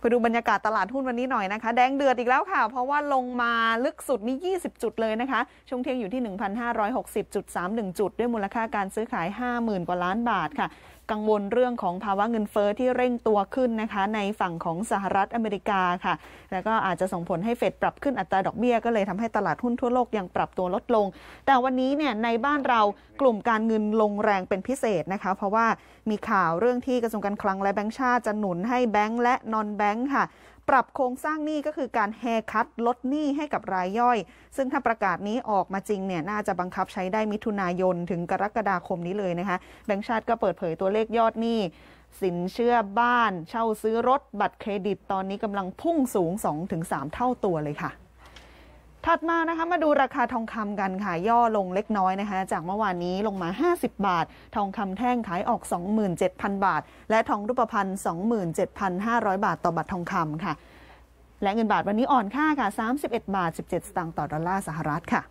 ไปดูบรรยากาศตลาดหุ้นวันนี้หน่อยนะคะ แดงเดือดอีกแล้วค่ะ เพราะว่าลงมาลึกสุดนี่20 จุดเลยนะคะ ช่วงเที่ยงอยู่ที่ 1,560.31 จุดด้วยมูลค่าการซื้อขาย 50,000กว่าล้านบาทค่ะกังวลเรื่องของภาวะเงินเฟอ้อที่เร่งตัวขึ้นนะคะ ในฝั่งของสหรัฐอเมริกาค่ะแล้วก็อาจจะส่งผลให้เฟดปรับขึ้นอัตราดอกเบี้ยก็เลยทำให้ตลาดหุ้นทั่วโลกยังปรับตัวลดลง แต่วันนี้เนี่ยในบ้านเรากลุ่มการเงินลงแรงเป็นพิเศษนะคะ เพราะว่ามีข่าวเรื่องที่กระทรวงการคลังและแบงก์ชาติจะหนุนให้แบงก์และนอนแบงก์ค่ะปรับโครงสร้างหนี้ก็คือการแฮคัด ลดหนี้ให้กับรายย่อย ซึ่งถ้าประกาศนี้ออกมาจริงเนี่ย น่าจะบังคับใช้ได้มิถุนายนถึงกรกฎาคมนี้เลยนะคะ แบงก์ชาติก็เปิดเผยตัวเลขยอดหนี้ สินเชื่อบ้านเช่าซื้อรถบัตรเครดิตตอนนี้กำลังพุ่งสูง 2-3 เท่าตัวเลยค่ะถัดมานะคะมาดูราคาทองคำกันค่ะย่อลงเล็กน้อยนะคะจากเมื่อวานนี้ลงมา 50 บาท ทองคำแท่ง ขายออก 27,000 บาท และทองรูปพรรณ27,500 บาทต่อบาททองคำค่ะ และเงินบาทวันนี้อ่อนค่าค่ะ 31 บาท 17 สตางค์ต่อดอลลาร์สหรัฐค่ะ